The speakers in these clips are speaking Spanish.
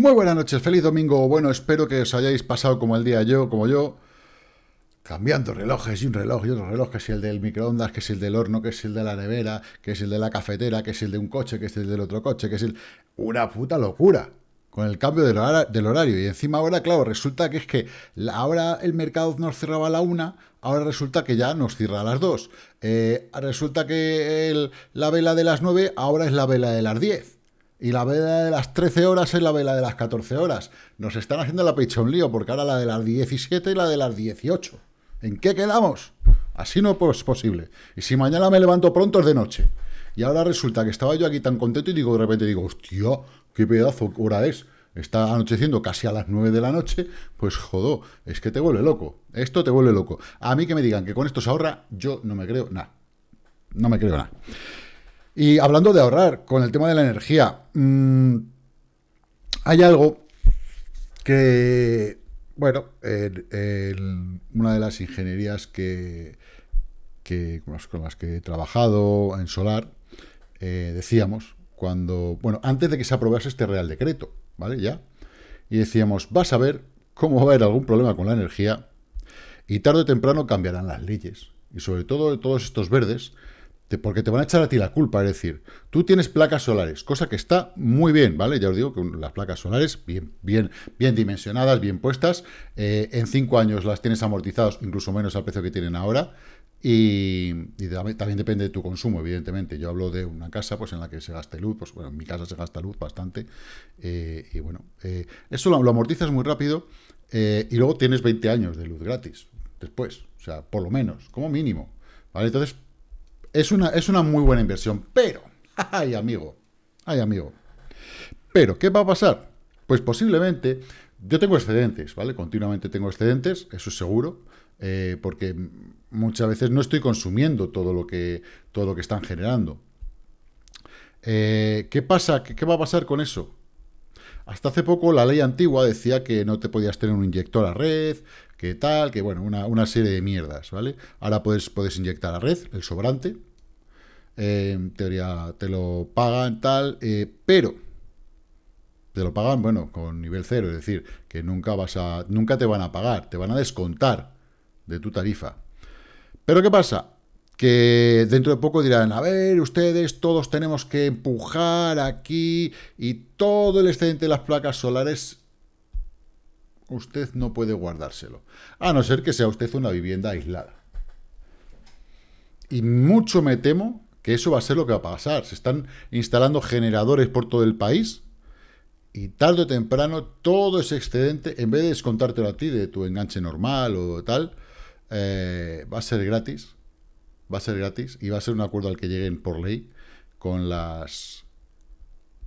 Muy buenas noches, feliz domingo. Bueno, espero que os hayáis pasado como el día yo, como yo, cambiando relojes y un reloj y otro reloj, que es el del microondas, que es el del horno, que es el de la nevera, que es el de la cafetera, que es el de un coche, que es el del otro coche, que es el... Una puta locura con el cambio del, horario. Y encima ahora, claro, resulta que es que ahora el mercado nos cerraba a la una, ahora resulta que ya nos cierra a las dos. Eh, resulta que la vela de las nueve ahora es la vela de las diez y la vela de las 13 horas es la vela de las 14 horas. Nos están haciendo la pecha un lío, porque ahora la de las 17 y la de las 18. ¿En qué quedamos? Así no es posible. Y si mañana me levanto pronto es de noche. Y ahora resulta que estaba yo aquí tan contento y digo de repente digo, hostia, qué pedazo hora es. Está anocheciendo casi a las 9 de la noche, pues jodó, es que te vuelve loco. Esto te vuelve loco. A mí que me digan que con esto se ahorra, yo no me creo nada. No me creo nada. Y hablando de ahorrar, con el tema de la energía, mm, hay algo que, bueno, en, una de las ingenierías que, con las que he trabajado en solar, eh, decíamos, cuando, bueno, antes de que se aprobase este Real Decreto, ¿vale? Ya. Y decíamos, vas a ver cómo va a haber algún problema con la energía y tarde o temprano cambiarán las leyes. Y sobre todo de todos estos verdes porque te van a echar a ti la culpa. Es decir, tú tienes placas solares, cosa que está muy bien, ¿vale? Ya os digo que las placas solares, bien, bien, bien dimensionadas, bien puestas, eh, en cinco años las tienes amortizadas, incluso menos al precio que tienen ahora, y, también depende de tu consumo, evidentemente. Yo hablo de una casa pues, en la que se gasta luz, pues bueno, en mi casa se gasta luz bastante, eh, y bueno, eh, eso lo, lo, amortizas muy rápido, y luego tienes 20 años de luz gratis después, o sea, por lo menos, como mínimo, ¿vale? Entonces, es una, es una muy buena inversión, pero, ay amigo, ay amigo. Pero, ¿qué va a pasar? Pues posiblemente, yo tengo excedentes, ¿vale? Continuamente tengo excedentes, eso es seguro, eh, porque muchas veces no estoy consumiendo todo lo que, todo lo que están generando. Eh, ¿Qué pasa? ¿Qué, ¿Qué va a pasar con eso? Hasta hace poco la ley antigua decía que no te podías tener un inyector a red, que tal, que bueno, una, serie de mierdas, ¿vale? Ahora puedes, puedes inyectar a red, el sobrante, eh, en teoría te lo pagan tal, eh, pero te lo pagan, bueno, con nivel cero, es decir, que nunca vas a, nunca te van a pagar, te van a descontar de tu tarifa. Pero ¿qué pasa? Que dentro de poco dirán, a ver, ustedes todos tenemos que empujar aquí y todo el excedente de las placas solares usted no puede guardárselo, a no ser que sea usted una vivienda aislada. Y mucho me temo que eso va a ser lo que va a pasar. Se están instalando generadores por todo el país y tarde o temprano todo ese excedente, en vez de descontártelo a ti de tu enganche normal o tal, eh, va a ser gratis. Va a ser gratis y va a ser un acuerdo al que lleguen por ley con las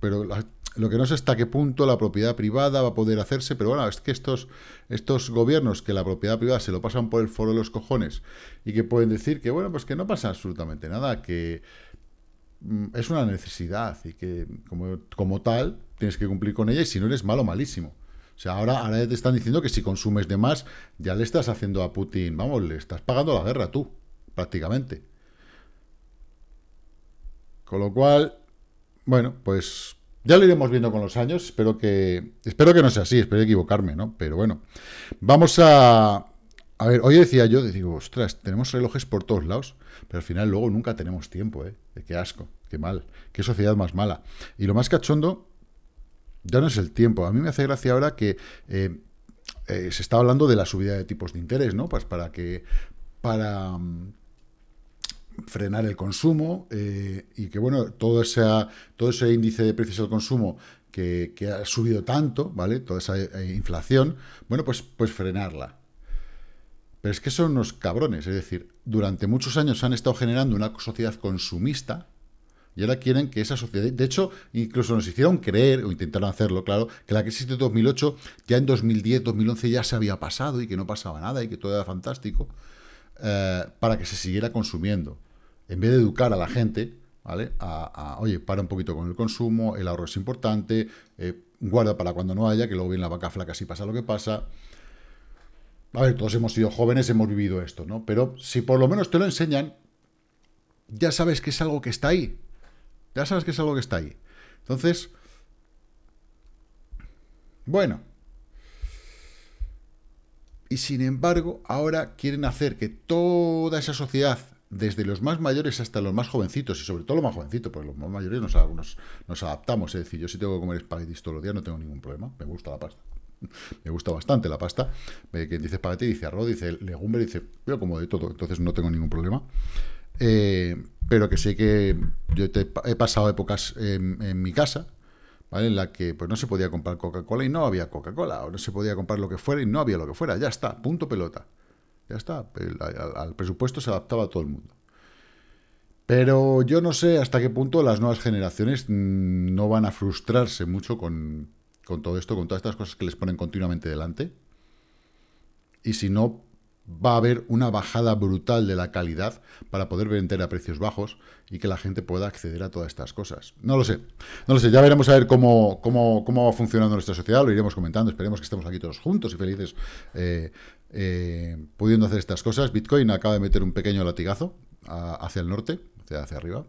pero lo que no sé hasta qué punto la propiedad privada va a poder hacerse, pero bueno, es que estos, estos gobiernos que la propiedad privada se lo pasan por el foro de los cojones y que pueden decir que, bueno, pues que no pasa absolutamente nada, que mm, es una necesidad y que como, tal tienes que cumplir con ella y si no eres malo, malísimo. O sea, ahora, ahora te están diciendo que si consumes de más, ya le estás haciendo a Putin, vamos, le estás pagando la guerra tú, prácticamente. Con lo cual, bueno, pues ya lo iremos viendo con los años. Espero que, espero que no sea así, espero equivocarme, ¿no? Pero bueno, vamos a... A ver, hoy decía yo, digo, ostras, tenemos relojes por todos lados, pero al final luego nunca tenemos tiempo, ¿eh? Qué asco, qué mal, qué sociedad más mala. Y lo más cachondo ya no es el tiempo. A mí me hace gracia ahora que eh, eh, se está hablando de la subida de tipos de interés, ¿no? Pues para que... Para, frenar el consumo eh, y que bueno, todo, todo ese índice de precios al consumo que, ha subido tanto, ¿vale? Toda esa eh, inflación, bueno, pues, pues frenarla. Pero es que son unos cabrones, es decir, durante muchos años han estado generando una sociedad consumista y ahora quieren que esa sociedad, de hecho, incluso nos hicieron creer, o intentaron hacerlo, claro, que la crisis de 2008 ya en 2010, 2011 ya se había pasado y que no pasaba nada y que todo era fantástico. Eh, para que se siguiera consumiendo. En vez de educar a la gente, ¿vale? A, oye, para un poquito con el consumo, el ahorro es importante, eh, guarda para cuando no haya, que luego viene la vaca flaca si pasa lo que pasa. A ver, todos hemos sido jóvenes, hemos vivido esto, ¿no? Pero si por lo menos te lo enseñan, ya sabes que es algo que está ahí. Ya sabes que es algo que está ahí. Entonces, bueno, y sin embargo, ahora quieren hacer que toda esa sociedad, desde los más mayores hasta los más jovencitos, y sobre todo los más jovencitos, porque los más mayores nos, nos adaptamos. Es decir, yo si tengo que comer espaguetis todos los días no tengo ningún problema, me gusta la pasta. Me gusta bastante la pasta. Quien dice espagueti dice arroz, dice legumbre, dice, Yo como de todo, entonces no tengo ningún problema. Eh, pero que sé que yo he pasado épocas en, en mi casa en la que pues, no se podía comprar Coca-Cola y no había Coca-Cola, o no se podía comprar lo que fuera y no había lo que fuera, ya está, punto pelota. Ya está, al, presupuesto se adaptaba a todo el mundo. Pero yo no sé hasta qué punto las nuevas generaciones mm, no van a frustrarse mucho con, con todo esto, con todas estas cosas que les ponen continuamente delante. Y si no, va a haber una bajada brutal de la calidad para poder vender a precios bajos y que la gente pueda acceder a todas estas cosas. No lo sé, no lo sé, ya veremos a ver cómo, cómo, cómo va funcionando nuestra sociedad, lo iremos comentando, esperemos que estemos aquí todos juntos y felices eh, eh, pudiendo hacer estas cosas. Bitcoin acaba de meter un pequeño latigazo hacia el norte, hacia, hacia arriba,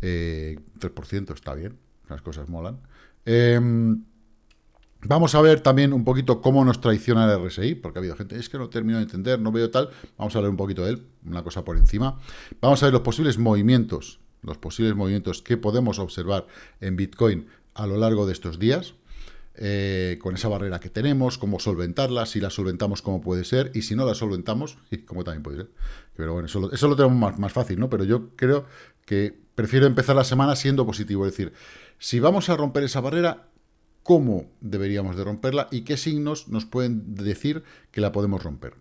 3% eh, está bien, las cosas molan. Em, Vamos a ver también un poquito cómo nos traiciona el RSI, porque ha habido gente, es que no termino de entender, no veo tal. Vamos a hablar un poquito de él, una cosa por encima. Vamos a ver los posibles movimientos, los posibles movimientos que podemos observar en Bitcoin a lo largo de estos días, eh, con esa barrera que tenemos, cómo solventarla, si la solventamos, cómo puede ser, y si no la solventamos, y cómo también puede ser. Pero bueno, eso lo, tenemos más, más fácil, ¿no? Pero yo creo que prefiero empezar la semana siendo positivo, es decir, si vamos a romper esa barrera, cómo deberíamos de romperla y qué signos nos pueden decir que la podemos romper.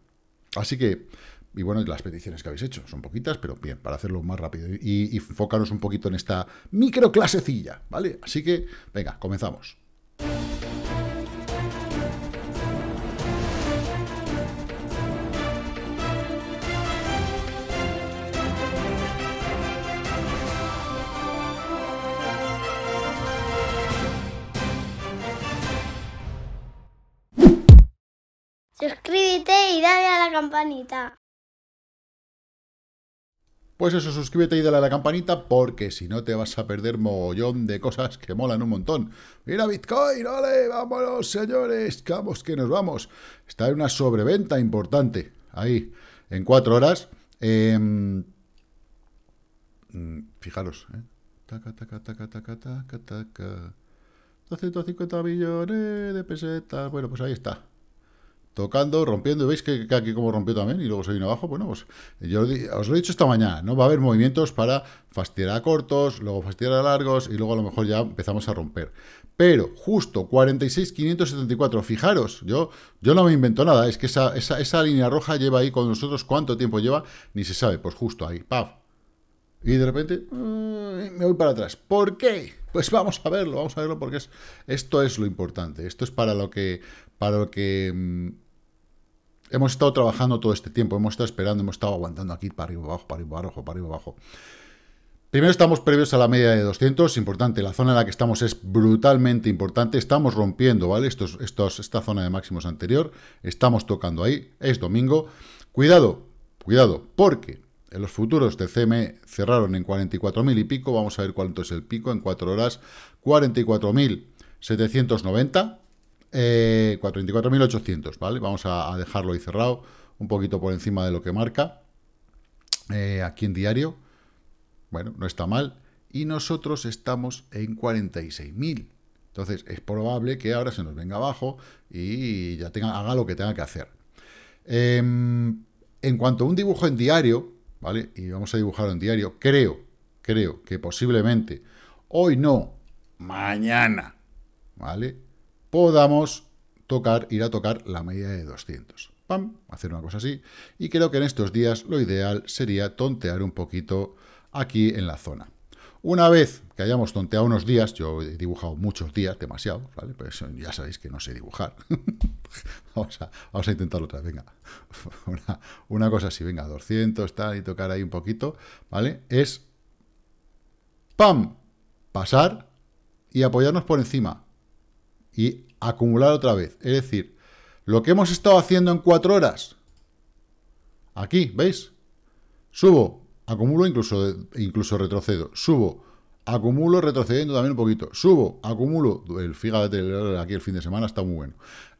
Así que, y bueno, las peticiones que habéis hecho son poquitas, pero bien, para hacerlo más rápido y, enfocarnos un poquito en esta microclasecilla, ¿vale? Así que, venga, comenzamos. Suscríbete y dale a la campanita. Pues eso, suscríbete y dale a la campanita porque si no te vas a perder mogollón de cosas que molan un montón. Mira Bitcoin, ¡ole! ¡Vámonos, señores! ¡Vamos que nos vamos! Está en una sobreventa importante. Ahí, en cuatro horas. Em, mm, fijaros, 250 ¿eh? millones de pesetas. Bueno, pues ahí está tocando, rompiendo, y veis que, aquí como rompió también, y luego se vino abajo, bueno, pues yo os lo he dicho esta mañana, ¿no? Va a haber movimientos para fastidiar a cortos, luego fastidiar a largos, y luego a lo mejor ya empezamos a romper. Pero, justo, 46,574, fijaros, yo, yo no me invento nada, es que esa, línea roja lleva ahí con nosotros, ¿cuánto tiempo lleva? Ni se sabe, pues justo ahí, ¡paf! Y de repente, mm, me voy para atrás. ¿Por qué? Pues vamos a verlo, vamos a verlo porque esto es lo importante, esto es para lo que, para lo que mm, hemos estado trabajando todo este tiempo, hemos estado esperando, hemos estado aguantando aquí para arriba, abajo, para arriba, abajo, para arriba, abajo. Primero estamos previos a la media de 200, importante, la zona en la que estamos es brutalmente importante, estamos rompiendo, ¿vale? Estos, estos, esta zona de máximos anterior, estamos tocando ahí, es domingo. Cuidado, cuidado, porque en los futuros de CME cerraron en 44.000 y pico, vamos a ver cuánto es el pico en 4 horas, 44.790, 44.800, eh, ¿vale? Vamos a, dejarlo ahí cerrado, un poquito por encima de lo que marca. Eh, aquí en diario, bueno, no está mal. Y nosotros estamos en 46.000. Entonces, es probable que ahora se nos venga abajo y ya tenga, haga lo que tenga que hacer. Em, en cuanto a un dibujo en diario, ¿vale? Y vamos a dibujarlo en diario, creo, creo que posiblemente, hoy no, mañana, ¿vale? podamos tocar, ir a tocar la media de 200. Pam, hacer una cosa así. Y creo que en estos días lo ideal sería tontear un poquito aquí en la zona. Una vez que hayamos tonteado unos días, yo he dibujado muchos días, demasiado, ¿vale? Pues ya sabéis que no sé dibujar. vamos, a, intentar otra vez, venga. Una, una, cosa así, venga, 200, tal, y tocar ahí un poquito, ¿vale? Es, ¡pam! Pasar y apoyarnos por encima y acumular otra vez. Es decir, lo que hemos estado haciendo en cuatro horas, aquí, ¿veis? Subo, acumulo, incluso, incluso retrocedo. Subo, acumulo, retrocediendo también un poquito. Subo, acumulo, el fíjate, aquí el fin de semana está muy bueno.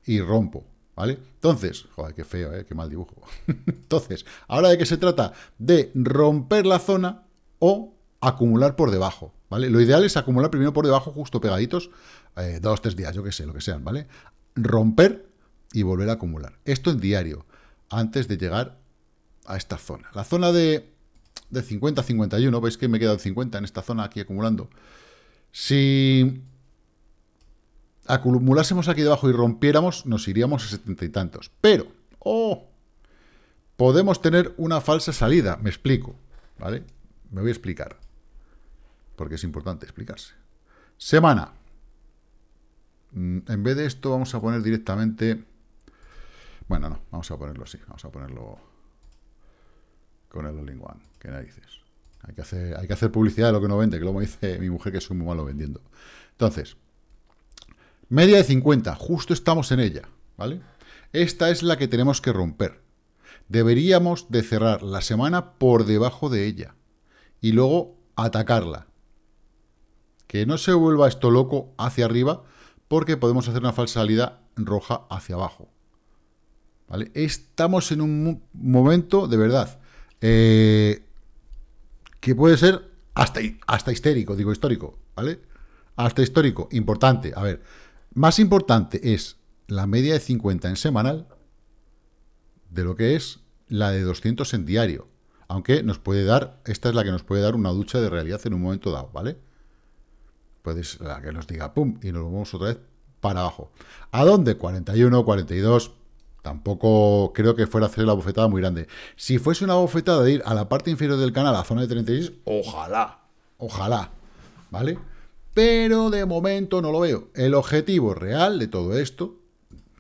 Y rompo, ¿vale? Entonces, joder, qué feo, ¿eh? qué mal dibujo. Entonces, ¿ahora de qué se trata? De romper la zona o acumular por debajo, ¿vale? Lo ideal es acumular primero por debajo, justo pegaditos, eh, dos, tres días, yo qué sé, lo que sean, ¿vale? Romper y volver a acumular. Esto en diario, antes de llegar a esta zona. La zona de, 50 51, veis que me he quedado en 50 en esta zona aquí acumulando. Si acumulásemos aquí debajo y rompiéramos, nos iríamos a setenta y tantos. Pero, ¡oh! Podemos tener una falsa salida, me explico, ¿vale? Me voy a explicar porque es importante explicarse. Semana. Mm, en vez de esto vamos a poner directamente... Bueno, no, vamos a ponerlo así, vamos a ponerlo con el all one, que narices. Hay que, hacer, hay que hacer publicidad de lo que no vende, que luego me dice mi mujer que soy muy malo vendiendo. Entonces, media de 50, justo estamos en ella, ¿vale? Esta es la que tenemos que romper. Deberíamos de cerrar la semana por debajo de ella y luego atacarla, que no se vuelva esto loco hacia arriba, porque podemos hacer una falsa salida roja hacia abajo. ¿Vale? Estamos en un momento de verdad eh, que puede ser hasta, hasta histérico, digo histórico, ¿vale? Hasta histórico, importante. A ver, más importante es la media de 50 en semanal de lo que es la de 200 en diario. Aunque nos puede dar, esta es la que nos puede dar una ducha de realidad en un momento dado, ¿vale? puedes la que nos diga, pum, y nos vamos otra vez para abajo. ¿A dónde? 41, 42, tampoco creo que fuera a hacer la bofetada muy grande. Si fuese una bofetada de ir a la parte inferior del canal, a la zona de 36, ojalá, ojalá, ¿vale? Pero de momento no lo veo. El objetivo real de todo esto,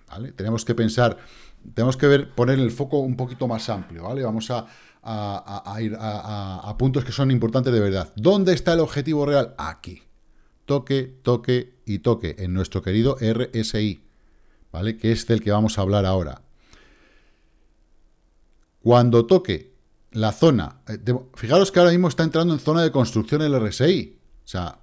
¿vale? Tenemos que pensar, tenemos que ver, poner el foco un poquito más amplio, ¿vale? Vamos a, a, ir a puntos que son importantes de verdad. ¿Dónde está el objetivo real? Aquí toque, toque y toque en nuestro querido RSI, ¿vale? Que es del que vamos a hablar ahora. Cuando toque la zona, eh, fijaros que ahora mismo está entrando en zona de construcción el RSI, o sea,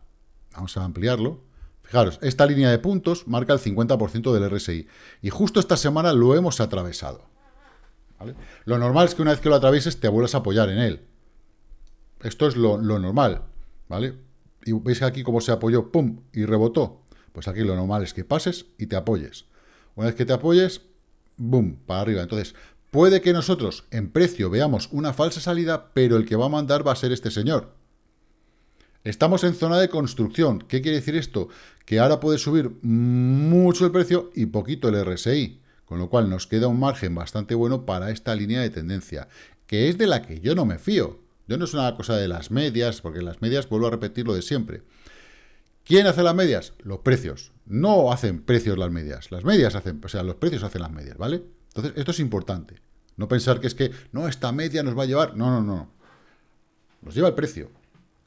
vamos a ampliarlo. Fijaros, esta línea de puntos marca el 50% del RSI y justo esta semana lo hemos atravesado. Lo normal es que una vez que lo atravieses te vuelvas a apoyar en él. Esto es lo normal, ¿vale? Y veis aquí cómo se apoyó, pum, y rebotó. Pues aquí lo normal es que pases y te apoyes. Una vez que te apoyes, boom, para arriba. Entonces, puede que nosotros en precio veamos una falsa salida, pero el que va a mandar va a ser este señor. Estamos en zona de construcción. ¿Qué quiere decir esto? Que ahora puede subir mucho el precio y poquito el RSI. Con lo cual nos queda un margen bastante bueno para esta línea de tendencia, que es de la que yo no me fío. Yo no es una cosa de las medias, porque las medias vuelvo a repetir lo de siempre. ¿Quién hace las medias? Los precios. No hacen precios las medias. Las medias hacen, o sea, los precios hacen las medias, ¿vale? Entonces, esto es importante. No pensar que es que, no, esta media nos va a llevar. No, no, no. Nos lleva el precio.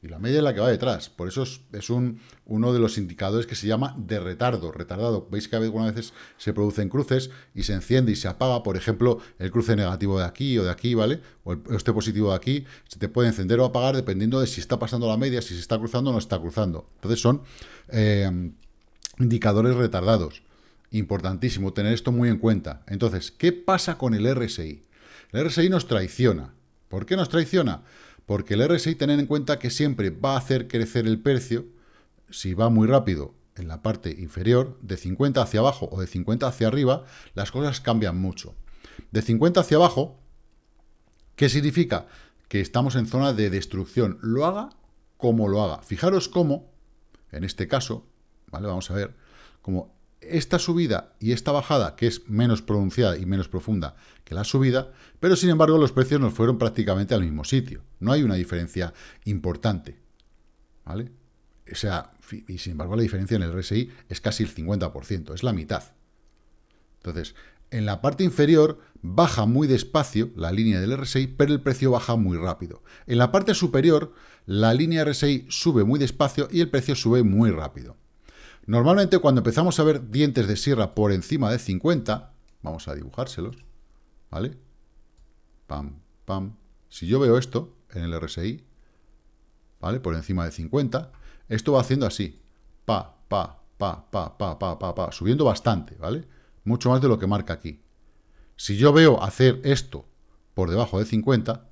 Y la media es la que va detrás. Por eso es, un, uno de los indicadores que se llama de retardo. Retardado. Veis que algunas veces se producen cruces y se enciende y se apaga. Por ejemplo, el cruce negativo de aquí o de aquí, ¿vale? O este positivo de aquí. Se te puede encender o apagar dependiendo de si está pasando la media, si se está cruzando o no está cruzando. Entonces son eh, indicadores retardados. Importantísimo tener esto muy en cuenta. Entonces, ¿qué pasa con el RSI? El RSI nos traiciona. ¿Por qué nos traiciona? porque el RSI tener en cuenta que siempre va a hacer crecer el precio si va muy rápido en la parte inferior, de 50 hacia abajo o de 50 hacia arriba, las cosas cambian mucho. De 50 hacia abajo, ¿qué significa? Que estamos en zona de destrucción. Lo haga como lo haga. Fijaros cómo, en este caso, ¿vale? Vamos a ver, cómo esta subida y esta bajada, que es menos pronunciada y menos profunda que la subida, pero sin embargo los precios nos fueron prácticamente al mismo sitio. No hay una diferencia importante. ¿Vale? O sea, y sin embargo la diferencia en el RSI es casi el 50%, es la mitad. Entonces, en la parte inferior baja muy despacio la línea del RSI, pero el precio baja muy rápido. En la parte superior, la línea RSI sube muy despacio y el precio sube muy rápido. Normalmente cuando empezamos a ver dientes de sierra por encima de 50, vamos a dibujárselos, ¿vale? Pam, pam. Si yo veo esto en el RSI, ¿vale? Por encima de 50, esto va haciendo así, pa, pa, pa, pa, pa, pa, pa, subiendo bastante, ¿vale? Mucho más de lo que marca aquí. Si yo veo hacer esto por debajo de 50,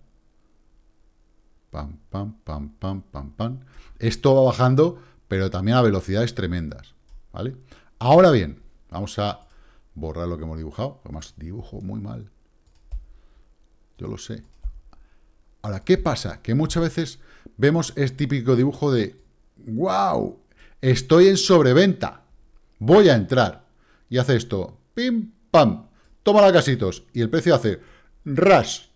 pam, pam, pam, pam, pam, pam, esto va bajando pero también a velocidades tremendas, ¿vale? Ahora bien, vamos a borrar lo que hemos dibujado, además dibujo muy mal, yo lo sé. Ahora, ¿qué pasa? Que muchas veces vemos este típico dibujo de, wow, estoy en sobreventa, voy a entrar, y hace esto, pim, pam, toma la casitos, y el precio hace, ras,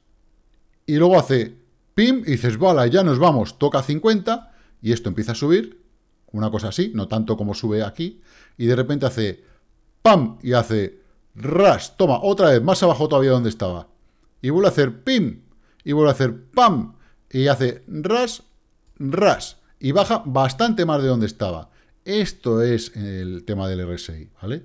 y luego hace, pim, y dices, vale, ya nos vamos, toca 50, y esto empieza a subir, una cosa así, no tanto como sube aquí, y de repente hace ¡pam! y hace ¡ras! Toma, otra vez, más abajo todavía donde estaba. Y vuelve a hacer ¡pim! y vuelve a hacer ¡pam! y hace ¡ras! ¡ras! y baja bastante más de donde estaba. Esto es el tema del RSI, ¿vale?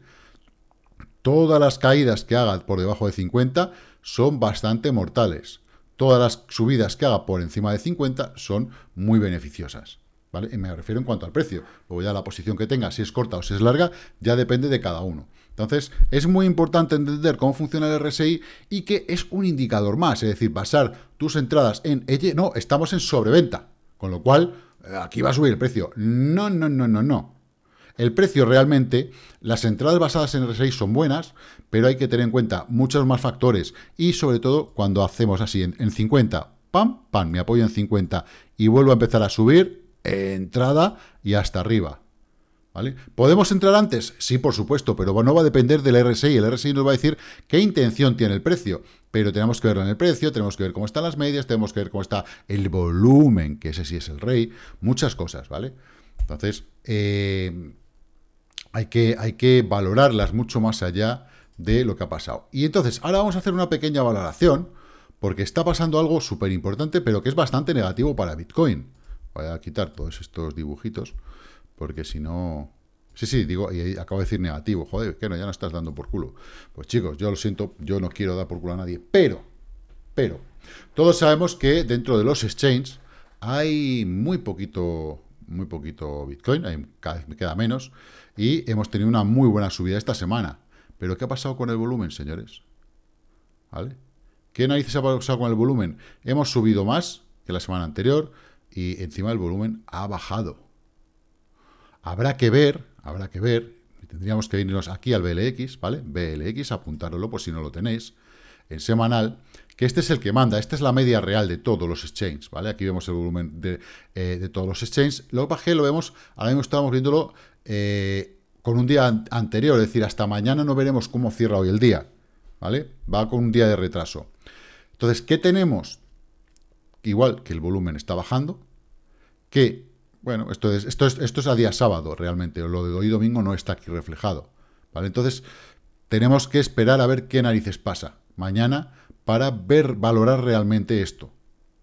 Todas las caídas que haga por debajo de 50 son bastante mortales. Todas las subidas que haga por encima de 50 son muy beneficiosas me refiero en cuanto al precio. Luego ya la posición que tenga, si es corta o si es larga, ya depende de cada uno. Entonces, es muy importante entender cómo funciona el RSI y que es un indicador más, es decir, basar tus entradas en ella, no, estamos en sobreventa, con lo cual eh, aquí va a subir el precio. No, no, no, no, no. El precio realmente, las entradas basadas en RSI son buenas, pero hay que tener en cuenta muchos más factores y sobre todo cuando hacemos así en 50, pam, pam, me apoyo en 50 y vuelvo a empezar a subir, entrada y hasta arriba. ¿Vale? ¿Podemos entrar antes? Sí, por supuesto, pero no va a depender del RSI. El RSI nos va a decir qué intención tiene el precio, pero tenemos que verlo en el precio, tenemos que ver cómo están las medias, tenemos que ver cómo está el volumen, que ese sí es el rey, muchas cosas, ¿vale? Entonces, eh, hay, que, hay que valorarlas mucho más allá de lo que ha pasado. Y entonces, ahora vamos a hacer una pequeña valoración, porque está pasando algo súper importante, pero que es bastante negativo para Bitcoin. Voy a quitar todos estos dibujitos, porque si no... Sí, sí, digo, y acabo de decir negativo, joder, que no, ya no estás dando por culo. Pues chicos, yo lo siento, yo no quiero dar por culo a nadie, pero, pero, todos sabemos que dentro de los exchanges hay muy poquito, muy poquito Bitcoin, cada vez me queda menos, y hemos tenido una muy buena subida esta semana. Pero ¿qué ha pasado con el volumen, señores? ¿Vale? ¿Qué narices ha pasado con el volumen? Hemos subido más que la semana anterior, y encima el volumen ha bajado. Habrá que ver, habrá que ver, tendríamos que venirnos aquí al BLX, ¿vale? BLX, apuntároslo por si no lo tenéis, en semanal, que este es el que manda, esta es la media real de todos los exchanges, ¿vale? Aquí vemos el volumen de, eh, todos los exchanges. Lo bajé, lo vemos, ahora mismo estábamos viéndolo eh, con un día anterior, es decir, hasta mañana no veremos cómo cierra hoy el día, ¿vale? Va con un día de retraso. Entonces, ¿qué tenemos? Igual que el volumen está bajando, que, bueno, esto es, esto esto es a día sábado realmente, lo de hoy domingo no está aquí reflejado, ¿vale? Entonces, tenemos que esperar a ver qué narices pasa mañana para ver, valorar realmente esto,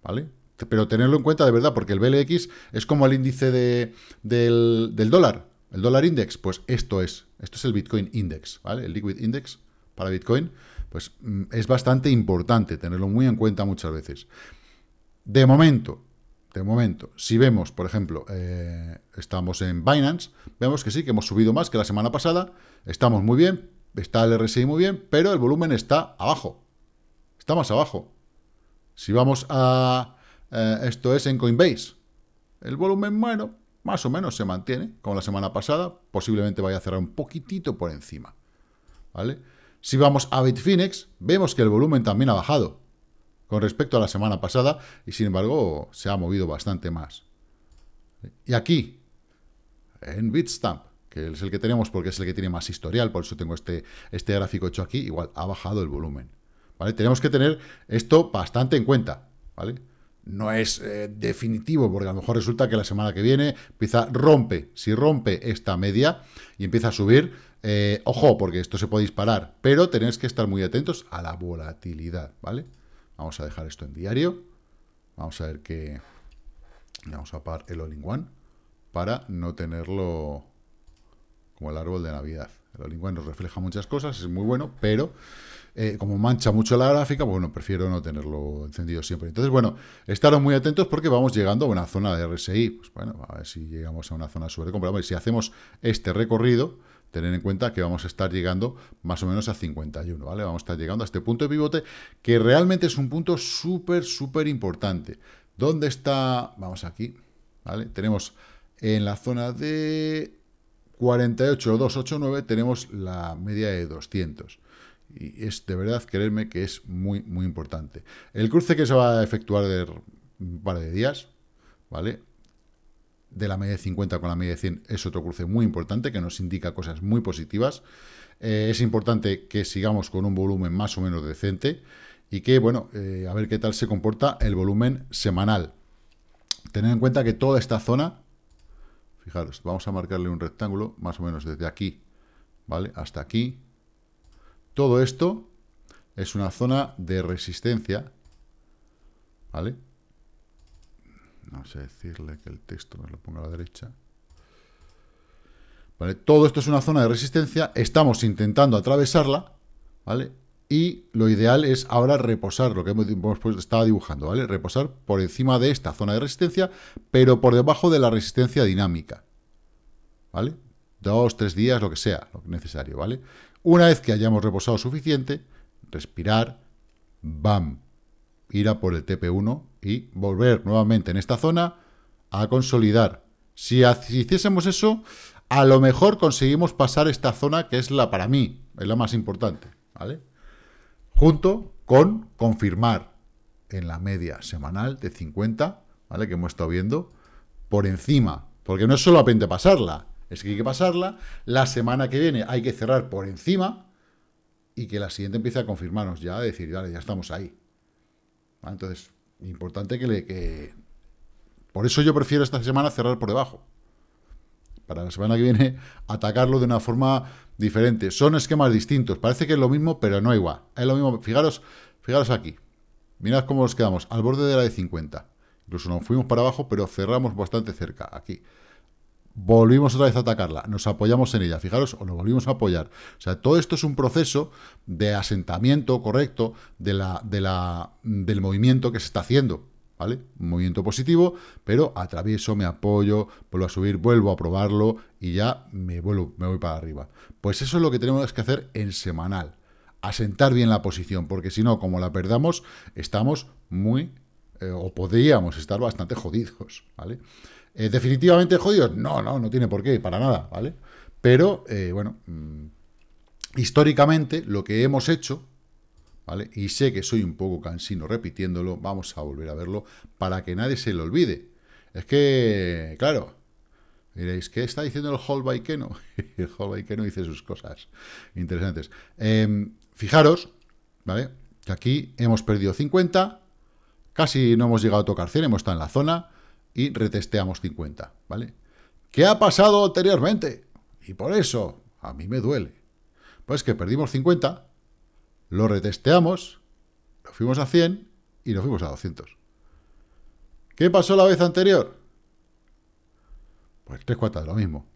¿vale? Pero tenerlo en cuenta de verdad, porque el BLX es como el índice del, del dólar, el dólar index, pues esto es, esto es el Bitcoin index, ¿vale? El liquid index para Bitcoin, pues mm, es bastante importante tenerlo muy en cuenta muchas veces. De momento, de momento, si vemos, por ejemplo, eh, estamos en Binance, vemos que sí, que hemos subido más que la semana pasada, estamos muy bien, está el RSI muy bien, pero el volumen está abajo, está más abajo. Si vamos a... Eh, esto es en Coinbase, el volumen, bueno, más o menos se mantiene, como la semana pasada, posiblemente vaya a cerrar un poquitito por encima, ¿vale? Si vamos a Bitfinex, vemos que el volumen también ha bajado, con respecto a la semana pasada y sin embargo se ha movido bastante más. Y aquí, en Bitstamp, que es el que tenemos porque es el que tiene más historial, por eso tengo este, este gráfico hecho aquí, igual ha bajado el volumen. ¿vale? Tenemos que tener esto bastante en cuenta. ¿vale? No es eh, definitivo, porque a lo mejor resulta que la semana que viene empieza, rompe, si rompe esta media y empieza a subir, eh, ojo, porque esto se puede disparar, pero tenéis que estar muy atentos a la volatilidad, ¿vale? Vamos a dejar esto en diario. Vamos a ver qué... Vamos a apagar el all para no tenerlo como el árbol de Navidad. El all nos refleja muchas cosas, es muy bueno, pero eh, como mancha mucho la gráfica, pues bueno, prefiero no tenerlo encendido siempre. Entonces, bueno, estaros muy atentos porque vamos llegando a una zona de RSI. Pues bueno, a ver si llegamos a una zona sobrecomprada. Y si hacemos este recorrido tener en cuenta que vamos a estar llegando más o menos a 51, ¿vale? Vamos a estar llegando a este punto de pivote, que realmente es un punto súper, súper importante. ¿Dónde está? Vamos aquí, ¿vale? Tenemos en la zona de 48, 289, tenemos la media de 200. Y es de verdad, creerme que es muy, muy importante. El cruce que se va a efectuar de un par de días, ¿vale? de la media de 50 con la media de 100 es otro cruce muy importante que nos indica cosas muy positivas. Eh, es importante que sigamos con un volumen más o menos decente y que, bueno, eh, a ver qué tal se comporta el volumen semanal. tener en cuenta que toda esta zona, fijaros, vamos a marcarle un rectángulo más o menos desde aquí, ¿vale? Hasta aquí. Todo esto es una zona de resistencia, ¿vale? Vamos a decirle que el texto nos lo ponga a la derecha. Todo esto es una zona de resistencia, estamos intentando atravesarla, ¿vale? Y lo ideal es ahora reposar, lo que hemos, pues, estado dibujando, ¿vale? Reposar por encima de esta zona de resistencia, pero por debajo de la resistencia dinámica, ¿vale? Dos, tres días, lo que sea, lo necesario, ¿vale? Una vez que hayamos reposado suficiente, respirar, ¡bam! Ir a por el TP1 y volver nuevamente en esta zona a consolidar. Si hiciésemos eso, a lo mejor conseguimos pasar esta zona que es la para mí, es la más importante, ¿vale? Junto con confirmar en la media semanal de 50, ¿vale? Que hemos estado viendo, por encima, porque no es solamente pasarla, es que hay que pasarla, la semana que viene hay que cerrar por encima y que la siguiente empiece a confirmarnos ya, a decir, vale, ya estamos ahí. ¿Vale? Entonces, Importante que le... Que... Por eso yo prefiero esta semana cerrar por debajo. Para la semana que viene atacarlo de una forma diferente. Son esquemas distintos. Parece que es lo mismo, pero no igual. Es lo mismo. Fijaros, fijaros aquí. Mirad cómo nos quedamos. Al borde de la de 50. Incluso nos fuimos para abajo, pero cerramos bastante cerca. Aquí volvimos otra vez a atacarla, nos apoyamos en ella, fijaros, o nos volvimos a apoyar. O sea, todo esto es un proceso de asentamiento correcto de la, de la, del movimiento que se está haciendo. ¿Vale? Un movimiento positivo, pero atravieso, me apoyo, vuelvo a subir, vuelvo a probarlo y ya me vuelvo, me voy para arriba. Pues eso es lo que tenemos que hacer en semanal. Asentar bien la posición, porque si no, como la perdamos, estamos muy, eh, o podríamos estar bastante jodidos, ¿vale? Eh, ¿Definitivamente jodidos? No, no, no tiene por qué, para nada, ¿vale? Pero, eh, bueno, mm, históricamente lo que hemos hecho, ¿vale? Y sé que soy un poco cansino repitiéndolo, vamos a volver a verlo para que nadie se lo olvide. Es que, claro, diréis, ¿qué está diciendo el hall no el no dice sus cosas interesantes. Em, fijaros, ¿vale? Que aquí hemos perdido 50, casi no hemos llegado a tocar 100, hemos estado en la zona, y retesteamos 50, ¿vale? ¿Qué ha pasado anteriormente? Y por eso, a mí me duele. Pues que perdimos 50, lo retesteamos, lo fuimos a 100 y nos fuimos a 200. ¿Qué pasó la vez anterior? Pues tres cuartas de lo mismo.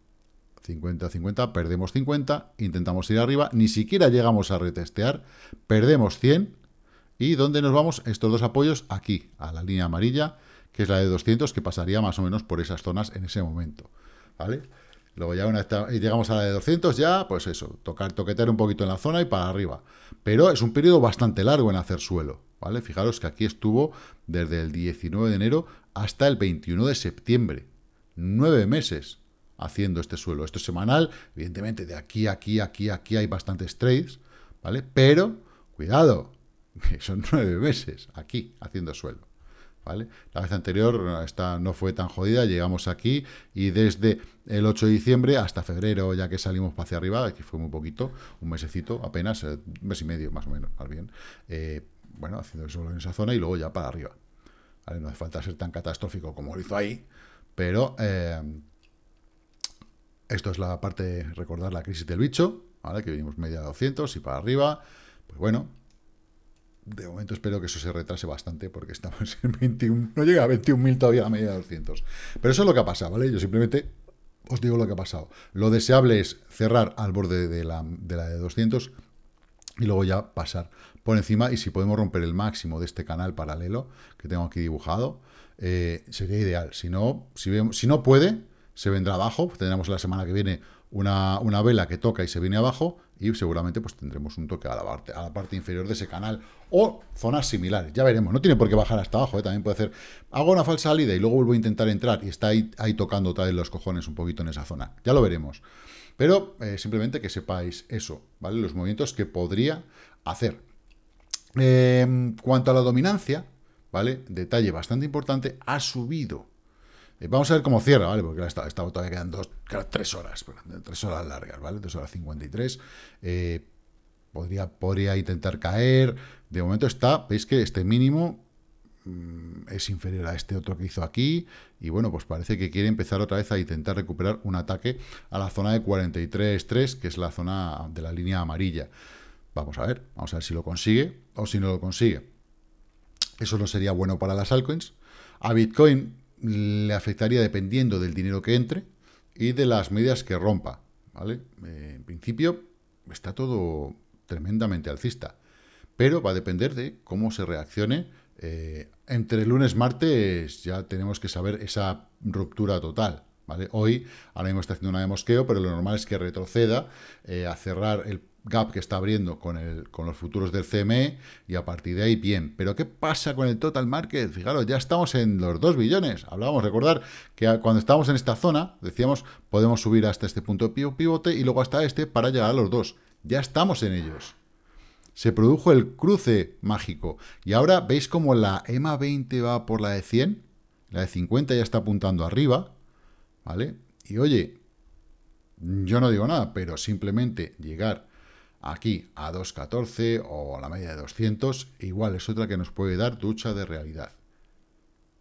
50-50, perdemos 50, intentamos ir arriba, ni siquiera llegamos a retestear, perdemos 100, ¿y dónde nos vamos? Estos dos apoyos aquí, a la línea amarilla, que es la de 200, que pasaría más o menos por esas zonas en ese momento, ¿vale? Luego ya una y llegamos a la de 200, ya, pues eso, tocar, toquetear un poquito en la zona y para arriba. Pero es un periodo bastante largo en hacer suelo, ¿vale? Fijaros que aquí estuvo desde el 19 de enero hasta el 21 de septiembre. Nueve meses haciendo este suelo. Esto es semanal, evidentemente de aquí, aquí, aquí, aquí hay bastantes trades, ¿vale? Pero, cuidado, son nueve meses aquí haciendo suelo. La vez anterior esta no fue tan jodida, llegamos aquí y desde el 8 de diciembre hasta febrero, ya que salimos para hacia arriba, aquí fue muy poquito, un mesecito apenas, eh, un mes y medio más o menos, más bien, eh, bueno, haciendo eso en esa zona y luego ya para arriba. No hace falta ser tan catastrófico como lo hizo ahí, pero eh, esto es la parte, de recordar la crisis del bicho, ¿vale? que vinimos media de 200 y para arriba, pues bueno, de momento espero que eso se retrase bastante porque estamos en 21, no llega a 21.000 todavía a media de 200. Pero eso es lo que ha pasado, ¿vale? Yo simplemente os digo lo que ha pasado. Lo deseable es cerrar al borde de la de, 200 y luego ya pasar por encima y si podemos romper el máximo de este canal paralelo que tengo aquí dibujado, eh, sería ideal. Si no, si, si no puede, se vendrá abajo, tendremos la semana que viene una, vela que toca y se viene abajo y seguramente pues tendremos un toque a la, parte, a la parte inferior de ese canal o zonas similares, ya veremos, no tiene por qué bajar hasta abajo, ¿eh? también puede hacer, hago una falsa salida y luego vuelvo a intentar entrar y está ahí, tocando otra vez los cojones un poquito en esa zona, ya lo veremos, pero eh, simplemente que sepáis eso, ¿vale? Los movimientos que podría hacer. Eh, cuanto a la dominancia, ¿vale? Detalle bastante importante, ha subido eh, vamos a ver cómo cierra, ¿vale? Porque esta, esta todavía quedan dos, tres horas, tres horas largas, ¿vale? Tres horas 53. Eh, podría, podría intentar caer. De momento está, veis que este mínimo mm, es inferior a este otro que hizo aquí y bueno, pues parece que quiere empezar otra vez a intentar recuperar un ataque a la zona de 43.3, que es la zona de la línea amarilla. Vamos a ver, vamos a ver si lo consigue o si no lo consigue. Eso no sería bueno para las altcoins. A Bitcoin le afectaría dependiendo del dinero que entre y de las medidas que rompa, ¿vale? Eh, en principio está todo tremendamente alcista, pero va a depender de cómo se reaccione. Eh, entre lunes y martes ya tenemos que saber esa ruptura total. ¿Vale? Hoy, ahora mismo está haciendo una de mosqueo, pero lo normal es que retroceda eh, a cerrar el gap que está abriendo con, los futuros del CME y a partir de ahí bien. Pero ¿qué pasa con el total market? Fijaros, ya estamos en los 2 billones. Hablábamos, recordar que cuando estábamos en esta zona decíamos podemos subir hasta este punto pivote y luego hasta este para llegar a los 2. Ya estamos en ellos. Se produjo el cruce mágico y ahora veis cómo la EMA 20 va por la de 100, la de 50 ya está apuntando arriba, ¿vale? Y oye, yo no digo nada, pero simplemente llegar aquí a 2.14 o a la media de 200, igual es otra que nos puede dar ducha de realidad.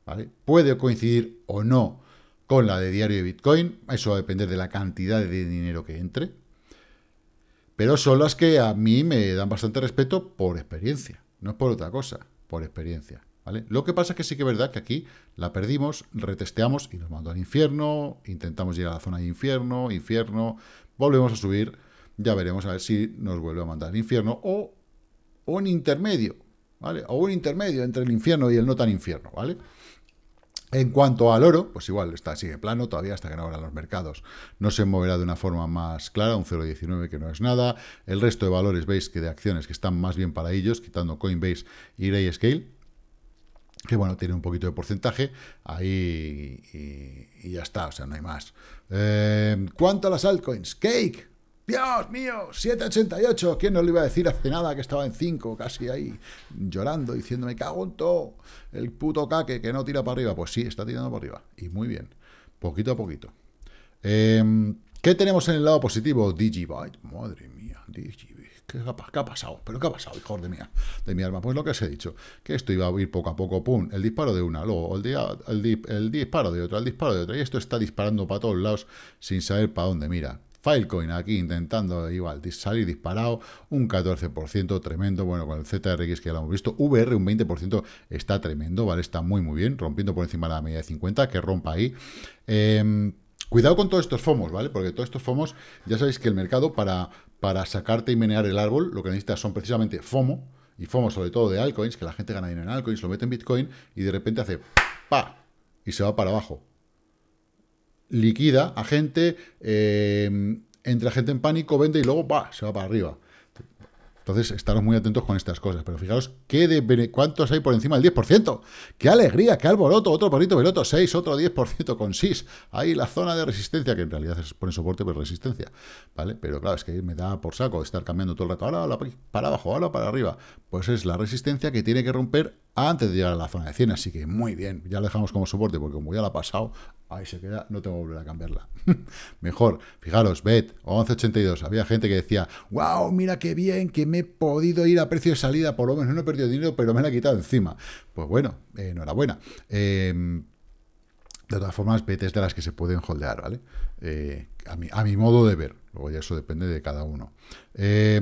¿Vale? Puede coincidir o no con la de diario de Bitcoin, eso va a depender de la cantidad de dinero que entre, pero son las que a mí me dan bastante respeto por experiencia, no es por otra cosa, por experiencia. ¿Vale? Lo que pasa es que sí que es verdad que aquí la perdimos, retesteamos y nos mandó al infierno, intentamos llegar a la zona de infierno, infierno, volvemos a subir ya veremos a ver si nos vuelve a mandar el infierno o un intermedio, ¿vale? O un intermedio entre el infierno y el no tan infierno, ¿vale? En cuanto al oro, pues igual está sigue plano todavía hasta que no abran los mercados. No se moverá de una forma más clara, un 0,19 que no es nada. El resto de valores veis que de acciones que están más bien para ellos, quitando Coinbase y Scale que bueno, tiene un poquito de porcentaje, ahí y, ya está, o sea, no hay más. Eh, ¿Cuánto a las altcoins? Cake, Dios mío, 7,88. ¿Quién no lo iba a decir hace nada que estaba en 5, casi ahí, llorando, diciéndome, cago en todo? El puto caque que no tira para arriba. Pues sí, está tirando para arriba. Y muy bien, poquito a poquito. Em, ¿Qué tenemos en el lado positivo? Digibyte. Madre mía, Digibyte. ¿Qué ha, pasado? ¿Pero qué ha pasado, hijo de, mía, de mi alma? Pues lo que os he dicho, que esto iba a ir poco a poco, pum, el disparo de una, luego el, el, el disparo de otra, el disparo de otra, y esto está disparando para todos lados sin saber para dónde mira. Filecoin aquí intentando igual salir disparado, un 14% tremendo, bueno, con el ZRX que ya lo hemos visto, VR un 20% está tremendo, ¿vale? Está muy muy bien, rompiendo por encima de la media de 50, que rompa ahí. Em, cuidado con todos estos FOMOS, ¿vale? Porque todos estos FOMOS, ya sabéis que el mercado para, para sacarte y menear el árbol, lo que necesitas son precisamente FOMO, y FOMO sobre todo de altcoins, que la gente gana dinero en altcoins, lo mete en Bitcoin y de repente hace ¡pa! y se va para abajo liquida a gente, entre eh, entra gente en pánico, vende y luego se va para arriba. Entonces, estaros muy atentos con estas cosas. Pero fijaros qué de, cuántos hay por encima del 10%. ¡Qué alegría! ¡Qué alboroto! Otro porrito otro 6, otro 10% con 6. Ahí la zona de resistencia, que en realidad se pone soporte, pero resistencia. ¿Vale? Pero claro, es que me da por saco estar cambiando todo el rato. Ahora para abajo, ahora para arriba. Pues es la resistencia que tiene que romper antes de llegar a la zona de 100, así que muy bien, ya lo dejamos como soporte, porque como ya la ha pasado, ahí se queda, no tengo que volver a cambiarla. Mejor, fijaros, BET, 11.82, había gente que decía, wow, mira qué bien, que me he podido ir a precio de salida, por lo menos no he perdido dinero, pero me la he quitado encima. Pues bueno, eh, enhorabuena. Em, de todas formas, BET es de las que se pueden holdear, ¿vale? Eh, a, mi, modo de ver, luego ya eso depende de cada uno. Eh,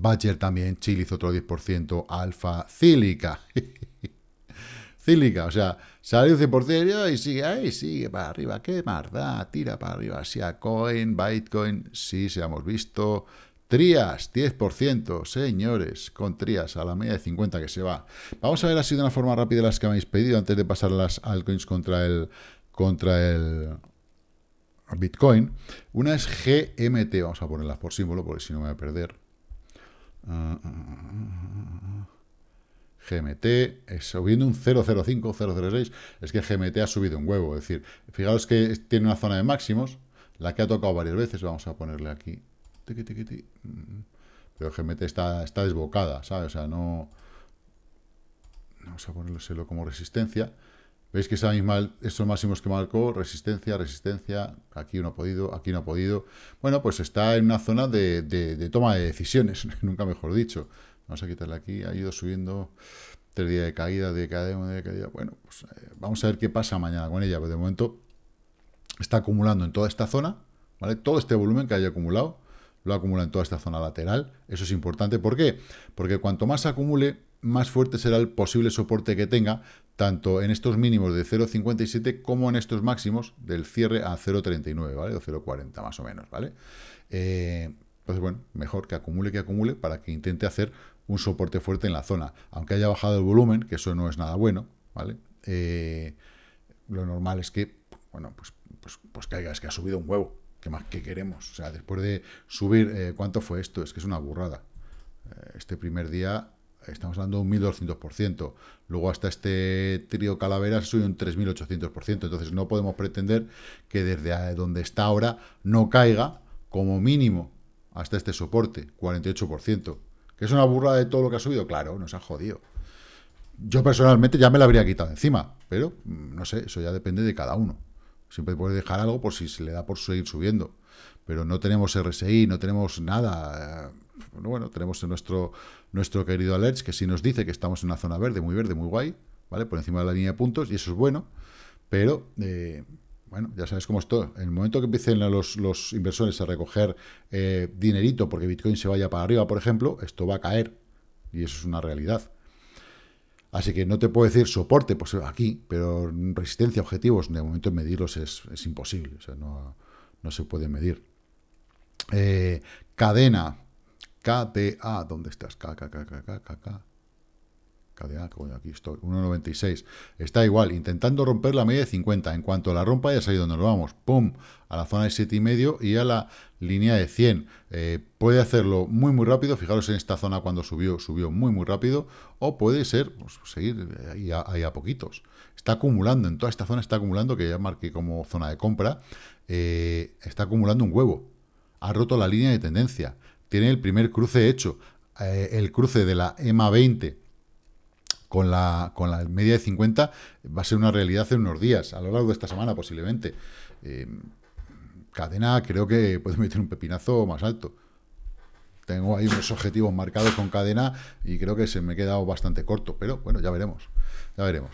Badger también, Chilis otro 10%, Alfa, Cílica. Cílica, o sea, salió 100% y sigue ahí, sigue para arriba, qué marda, tira para arriba, a Coin, Bitcoin, sí, se hemos visto, Trías, 10%, señores, con Trías a la media de 50 que se va. Vamos a ver así de una forma rápida las que me habéis pedido antes de pasar las altcoins contra el, contra el Bitcoin. Una es GMT, vamos a ponerlas por símbolo porque si no me voy a perder. GMT, subiendo un 005, 006, es que GMT ha subido un huevo, es decir, fijaros que tiene una zona de máximos, la que ha tocado varias veces, vamos a ponerle aquí, mm, mm. pero GMT está, desbocada, ¿sabes? O sea, no... Vamos a solo como resistencia, Veis que esa misma, estos máximos que marcó, resistencia, resistencia, aquí no ha podido, aquí no ha podido. Bueno, pues está en una zona de, de, toma de decisiones, nunca mejor dicho. Vamos a quitarle aquí, ha ido subiendo tres días de caída, de caída, de caída. Bueno, pues eh, vamos a ver qué pasa mañana con ella, pero de momento está acumulando en toda esta zona, ¿vale? Todo este volumen que haya acumulado, lo acumula en toda esta zona lateral. Eso es importante. ¿Por qué? Porque cuanto más acumule, más fuerte será el posible soporte que tenga, tanto en estos mínimos de 0,57 como en estos máximos del cierre a 0,39, ¿vale? O 0,40 más o menos, ¿vale? Eh, entonces, bueno, mejor que acumule, que acumule, para que intente hacer un soporte fuerte en la zona. Aunque haya bajado el volumen, que eso no es nada bueno, ¿vale? Eh, lo normal es que, bueno, pues, pues, pues caiga, es que ha subido un huevo, ¿Qué más que queremos? O sea, después de subir, eh, ¿cuánto fue esto? Es que es una burrada. Eh, este primer día estamos hablando de un 1.200%. Luego hasta este trío calaveras subió un 3.800%. Entonces no podemos pretender que desde eh, donde está ahora no caiga como mínimo hasta este soporte, 48%. ¿Que es una burrada de todo lo que ha subido? Claro, nos ha jodido. Yo personalmente ya me la habría quitado encima, pero mm, no sé, eso ya depende de cada uno. Siempre puedes dejar algo por si se le da por seguir subiendo. Pero no tenemos RSI, no tenemos nada. Eh, bueno, tenemos nuestro, nuestro querido Alerts que sí nos dice que estamos en una zona verde, muy verde, muy guay, ¿vale? Por encima de la línea de puntos y eso es bueno. Pero, eh, bueno, ya sabes cómo es todo. En el momento que empiecen los, los inversores a recoger eh, dinerito porque Bitcoin se vaya para arriba, por ejemplo, esto va a caer. Y eso es una realidad. Así que no te puedo decir soporte, pues aquí, pero resistencia, objetivos, de momento medirlos es, es imposible, o sea, no, se puede medir. Eh, cadena, KTA, ¿dónde estás? K, K, K, K, K, K, aquí estoy, 1,96. Está igual, intentando romper la media de 50. En cuanto la rompa, ya ha donde nos vamos, pum, a la zona de 7,5 y a la línea de 100. Eh, puede hacerlo muy, muy rápido. Fijaros en esta zona cuando subió, subió muy, muy rápido. O puede ser, pues, seguir ahí a, poquitos. Está acumulando, en toda esta zona está acumulando, que ya marqué como zona de compra, eh, está acumulando un huevo. Ha roto la línea de tendencia. Tiene el primer cruce hecho. Eh, el cruce de la EMA 20 con la, media de 50 va a ser una realidad en unos días, a lo largo de esta semana posiblemente. Eh, cadena creo que puede meter un pepinazo más alto. Tengo ahí unos objetivos marcados con cadena y creo que se me ha quedado bastante corto, pero bueno, ya veremos. Ya veremos.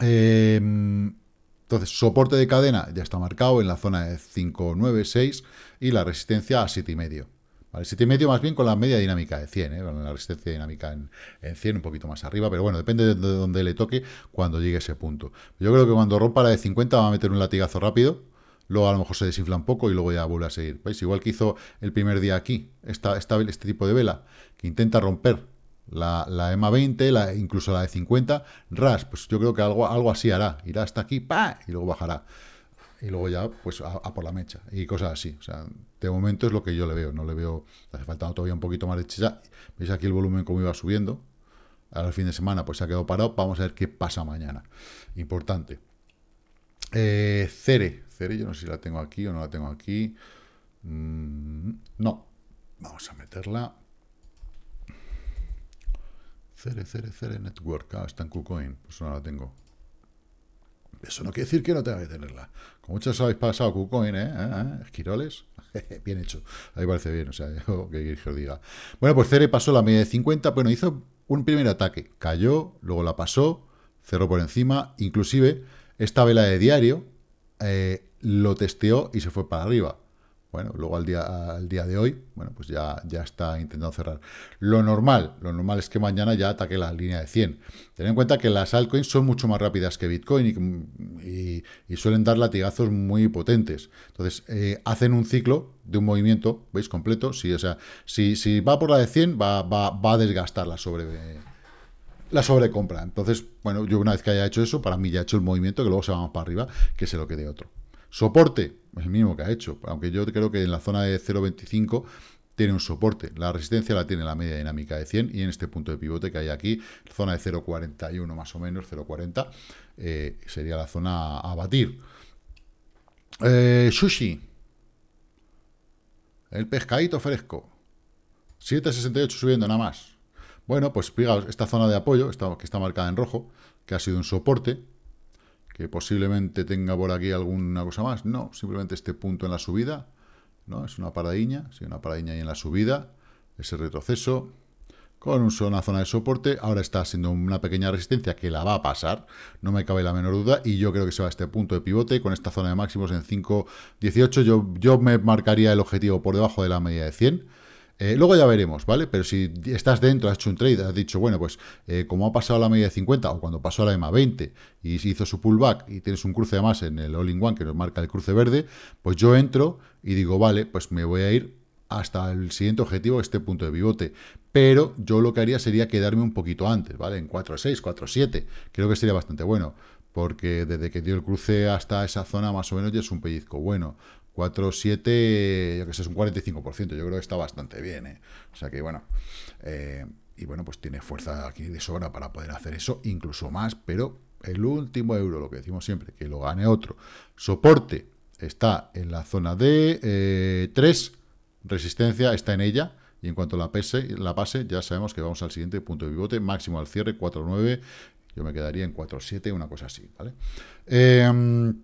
Em, entonces, soporte de cadena ya está marcado en la zona de 9, 6 y la resistencia a 7,5. ¿Vale? medio más bien con la media dinámica de 100, ¿eh? la resistencia dinámica en, 100, un poquito más arriba, pero bueno, depende de donde le toque cuando llegue ese punto. Yo creo que cuando rompa la de 50 va a meter un latigazo rápido, luego a lo mejor se desinfla un poco y luego ya vuelve a seguir. ¿Veis? Igual que hizo el primer día aquí, esta, esta, este tipo de vela, que intenta romper la, la, EMA 20, la, incluso la de 50, RAS, pues yo creo que algo, algo así hará, irá hasta aquí, ¡pa! y luego bajará y luego ya pues a, por la mecha y cosas así. O sea, de momento es lo que yo le veo, no le veo, hace falta todavía un poquito más de chicha. Veis aquí el volumen como iba subiendo, ahora el fin de semana pues se ha quedado parado, vamos a ver qué pasa mañana. Importante. Eh, Cere, Cere yo no sé si la tengo aquí o no la tengo aquí. Mm, no, vamos a meterla. Cere, Cere, Cere Network, ah, está en KuCoin, pues no la tengo. Eso no quiere decir que no tenga que tenerla. Como muchos habéis pasado KuCoin, ¿eh? Esquiroles. ¿Eh? ¿Eh? bien hecho. Ahí parece bien, o sea, yo, que, os diga. Bueno, pues Cere pasó la media de 50. Bueno, hizo un primer ataque. Cayó, luego la pasó, cerró por encima. Inclusive, esta vela de diario eh, lo testeó y se fue para arriba. Bueno, luego al día, al día de hoy, bueno, pues ya, ya está intentando cerrar. Lo normal, lo normal es que mañana ya ataque la línea de 100. Ten en cuenta que las altcoins son mucho más rápidas que Bitcoin y, suelen dar latigazos muy potentes. Entonces, eh, hacen un ciclo de un movimiento, ¿veis? Completo. o sea, si, va por la de 100, va, va, va a desgastar la sobre... la sobrecompra. Entonces, bueno, yo una vez que haya hecho eso, para mí ya he hecho el movimiento, que luego se va más para arriba, que se lo quede otro. Soporte, es el mínimo que ha hecho, aunque yo creo que en la zona de 0.25 tiene un soporte. La resistencia la tiene la media dinámica de 100 y en este punto de pivote que hay aquí, zona de 0.41 más o menos, 0.40, eh, sería la zona a batir. Eh, sushi. El pescadito fresco. 7.68 subiendo nada más. Bueno, pues fijaos, esta zona de apoyo, que está marcada en rojo, que ha sido un soporte, que posiblemente tenga por aquí alguna cosa más. No, simplemente este punto en la subida, ¿no? Es una paradiña, sí, una paradiña ahí en la subida, ese retroceso, con una zona de soporte, ahora está haciendo una pequeña resistencia que la va a pasar, no me cabe la menor duda, y yo creo que se va a este punto de pivote, con esta zona de máximos en 5.18, yo, me marcaría el objetivo por debajo de la media de 100, eh, luego ya veremos, ¿vale? Pero si estás dentro, has hecho un trade, has dicho, bueno, pues eh, como ha pasado la media de 50 o cuando pasó la EMA 20 y hizo su pullback y tienes un cruce además en el all-in-one que nos marca el cruce verde, pues yo entro y digo, vale, pues me voy a ir hasta el siguiente objetivo, este punto de pivote. Pero yo lo que haría sería quedarme un poquito antes, ¿vale? En 4.6, 4.7. Creo que sería bastante bueno, porque desde que dio el cruce hasta esa zona más o menos ya es un pellizco bueno. 4,7, yo que sé, es un 45%, yo creo que está bastante bien, ¿eh? O sea que, bueno, eh, y bueno, pues tiene fuerza aquí de sobra para poder hacer eso, incluso más, pero el último euro, lo que decimos siempre, que lo gane otro. Soporte está en la zona de 3, eh, resistencia está en ella, y en cuanto la, la pase, ya sabemos que vamos al siguiente punto de pivote, máximo al cierre, 4,9, yo me quedaría en 4,7, una cosa así, ¿vale? Em,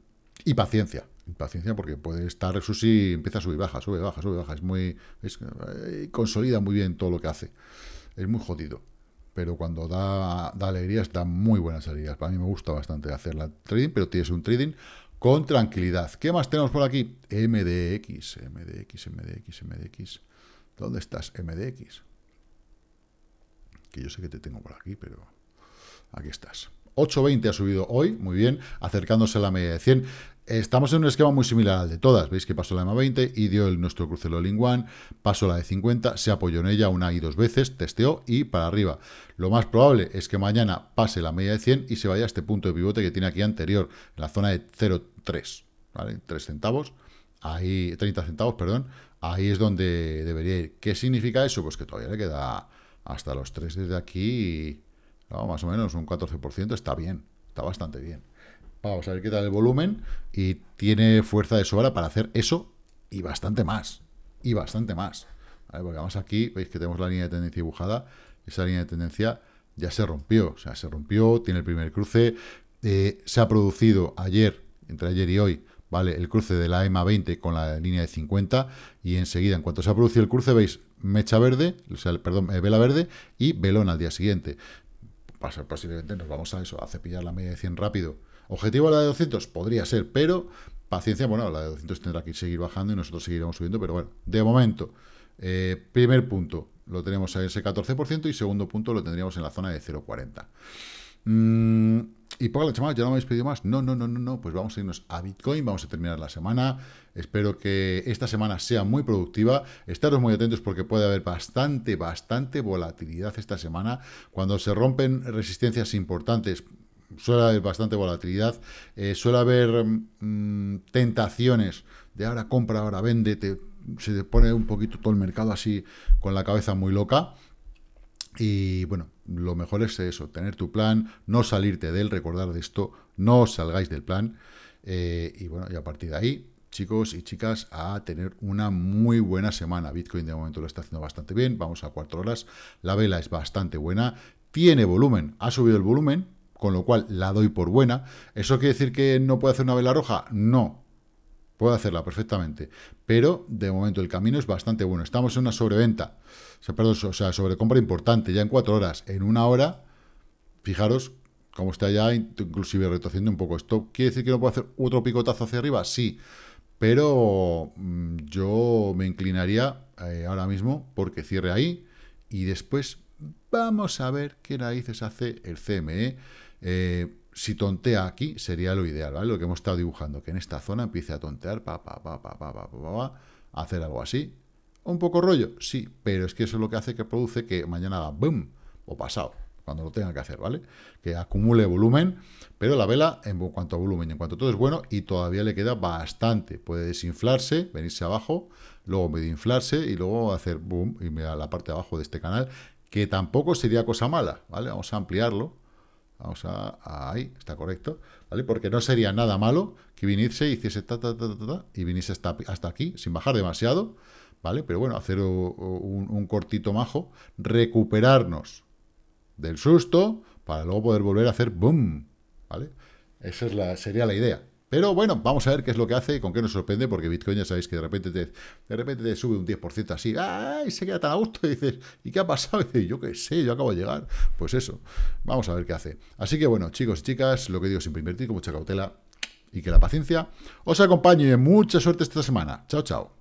y paciencia, paciencia porque puede estar, eso sí, empieza a subir, baja, sube, baja, sube, baja. Es muy. Es, eh, consolida muy bien todo lo que hace. Es muy jodido. Pero cuando da, da alegrías, da muy buenas alegrías. Para mí me gusta bastante hacer la trading, pero tienes un trading con tranquilidad. ¿Qué más tenemos por aquí? MDX, MDX, MDX, MDX. ¿Dónde estás, MDX? Que yo sé que te tengo por aquí, pero aquí estás. 8.20 ha subido hoy, muy bien, acercándose a la media de 100. Estamos en un esquema muy similar al de todas. Veis que pasó la EMA20 y dio el, nuestro cruce Ling One, pasó la de 50, se apoyó en ella una y dos veces, testeó y para arriba. Lo más probable es que mañana pase la media de 100 y se vaya a este punto de pivote que tiene aquí anterior, en la zona de 0,3, ¿vale? 3 centavos, ahí, 30 centavos, perdón, ahí es donde debería ir. ¿Qué significa eso? Pues que todavía le queda hasta los 3 desde aquí, más o menos un 14%, está bien, está bastante bien. Vamos a ver qué tal el volumen. Y tiene fuerza de sobra para hacer eso y bastante más. Y bastante más. porque vamos aquí, veis que tenemos la línea de tendencia dibujada. Esa línea de tendencia ya se rompió. O sea, se rompió, tiene el primer cruce. Eh, se ha producido ayer, entre ayer y hoy, ¿vale? El cruce de la EMA 20 con la línea de 50 y enseguida, en cuanto se ha producido el cruce, veis mecha verde, o sea, perdón, eh, vela verde y velón al día siguiente. posiblemente nos vamos a eso, a cepillar la media de 100 rápido Objetivo a la de 200 podría ser, pero paciencia, bueno, la de 200 tendrá que seguir bajando y nosotros seguiremos subiendo, pero bueno, de momento, eh, primer punto lo tenemos a ese 14% y segundo punto lo tendríamos en la zona de 0,40. Mm, y por la llamada, ¿ya no me habéis pedido más? No, no, no, no, no, pues vamos a irnos a Bitcoin, vamos a terminar la semana. Espero que esta semana sea muy productiva. Estaros muy atentos porque puede haber bastante, bastante volatilidad esta semana. Cuando se rompen resistencias importantes, suele haber bastante volatilidad, eh, suele haber mm, tentaciones de ahora compra, ahora vende, se te pone un poquito todo el mercado así con la cabeza muy loca. Y bueno, lo mejor es eso, tener tu plan, no salirte de él, recordar de esto, no os salgáis del plan. Eh, y bueno, y a partir de ahí, chicos y chicas, a tener una muy buena semana. Bitcoin de momento lo está haciendo bastante bien, vamos a cuatro horas, la vela es bastante buena, tiene volumen, ha subido el volumen, con lo cual la doy por buena. ¿Eso quiere decir que no puede hacer una vela roja? No, puedo hacerla perfectamente, pero de momento el camino es bastante bueno. Estamos en una sobreventa, o sea, sobrecompra importante, ya en cuatro horas, en una hora, fijaros cómo está ya inclusive retociendo un poco. ¿Esto quiere decir que no puedo hacer otro picotazo hacia arriba? Sí, pero mm, yo me inclinaría eh, ahora mismo porque cierre ahí y después vamos a ver qué raíces hace el CME. Eh, si tontea aquí, sería lo ideal, ¿vale? Lo que hemos estado dibujando, que en esta zona empiece a tontear, pa, hacer algo así. ¿Un poco rollo? Sí, pero es que eso es lo que hace que produce que mañana haga boom, o pasado, cuando lo tenga que hacer, ¿vale? Que acumule volumen, pero la vela, en cuanto a volumen, en cuanto a todo es bueno, y todavía le queda bastante. Puede desinflarse, venirse abajo, luego medio inflarse, y luego hacer boom, y mira la parte de abajo de este canal, que tampoco sería cosa mala, ¿vale? Vamos a ampliarlo Vamos a, ahí, está correcto, ¿vale? Porque no sería nada malo que viniese y hiciese ta, ta, ta, ta, y viniese hasta, aquí, sin bajar demasiado, ¿vale? Pero bueno, hacer un, cortito majo, recuperarnos del susto para luego poder volver a hacer boom, ¿vale? Esa es la, sería la idea. Pero bueno, vamos a ver qué es lo que hace y con qué nos sorprende, porque Bitcoin ya sabéis que de repente te, de repente sube un 10% así, ¡ay! se queda tan a gusto y dices, ¿y qué ha pasado? Y yo qué sé, yo acabo de llegar. Pues eso, vamos a ver qué hace. Así que bueno, chicos y chicas, lo que digo siempre, invertir con mucha cautela y que la paciencia os acompañe. Mucha suerte esta semana. Chao, chao.